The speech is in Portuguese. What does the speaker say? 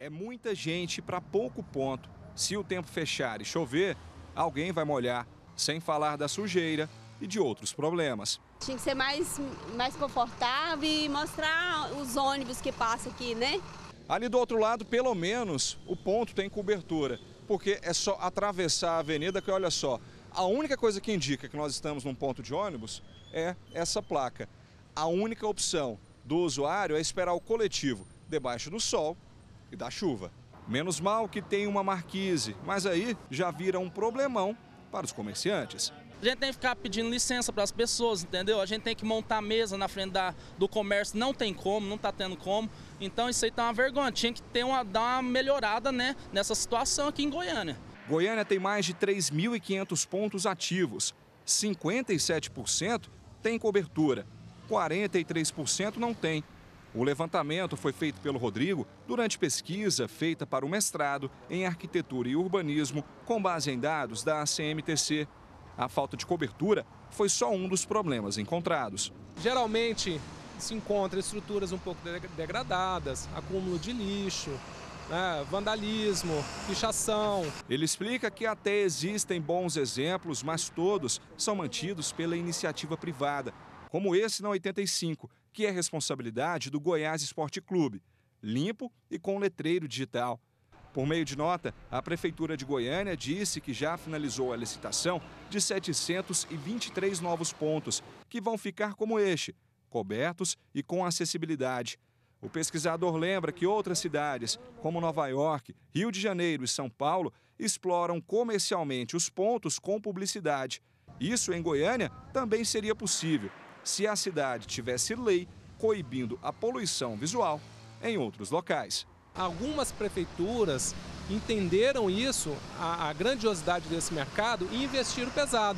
É muita gente para pouco ponto. Se o tempo fechar e chover, alguém vai molhar, sem falar da sujeira e de outros problemas. Tinha que ser mais, mais confortável e mostrar os ônibus que passam aqui, né? Ali do outro lado, pelo menos, o ponto tem cobertura, porque é só atravessar a avenida que, olha só, a única coisa que indica que nós estamos num ponto de ônibus é essa placa. A única opção do usuário é esperar o coletivo debaixo do sol e da chuva. Menos mal que tem uma marquise, mas aí já vira um problemão para os comerciantes. A gente tem que ficar pedindo licença para as pessoas, entendeu? A gente tem que montar mesa na frente da, do comércio, não tem como, não está tendo como. Então isso aí está uma vergonha, tinha que ter uma, dar uma melhorada né, nessa situação aqui em Goiânia. Goiânia tem mais de 3.500 pontos ativos, 57% tem cobertura, 43% não tem. O levantamento foi feito pelo Rodrigo durante pesquisa feita para o mestrado em arquitetura e urbanismo, com base em dados da ACMTC. A falta de cobertura foi só um dos problemas encontrados. Geralmente se encontra estruturas um pouco degradadas, acúmulo de lixo, né, vandalismo, fichação. Ele explica que até existem bons exemplos, mas todos são mantidos pela iniciativa privada, como esse na 85, que é responsabilidade do Goiás Esporte Clube, limpo e com letreiro digital. Por meio de nota, a Prefeitura de Goiânia disse que já finalizou a licitação de 723 novos pontos, que vão ficar como este, cobertos e com acessibilidade. O pesquisador lembra que outras cidades, como Nova York, Rio de Janeiro e São Paulo, exploram comercialmente os pontos com publicidade. Isso em Goiânia também seria possível, se a cidade tivesse lei coibindo a poluição visual em outros locais. Algumas prefeituras entenderam isso, a, a grandiosidade desse mercado, e investiram pesado.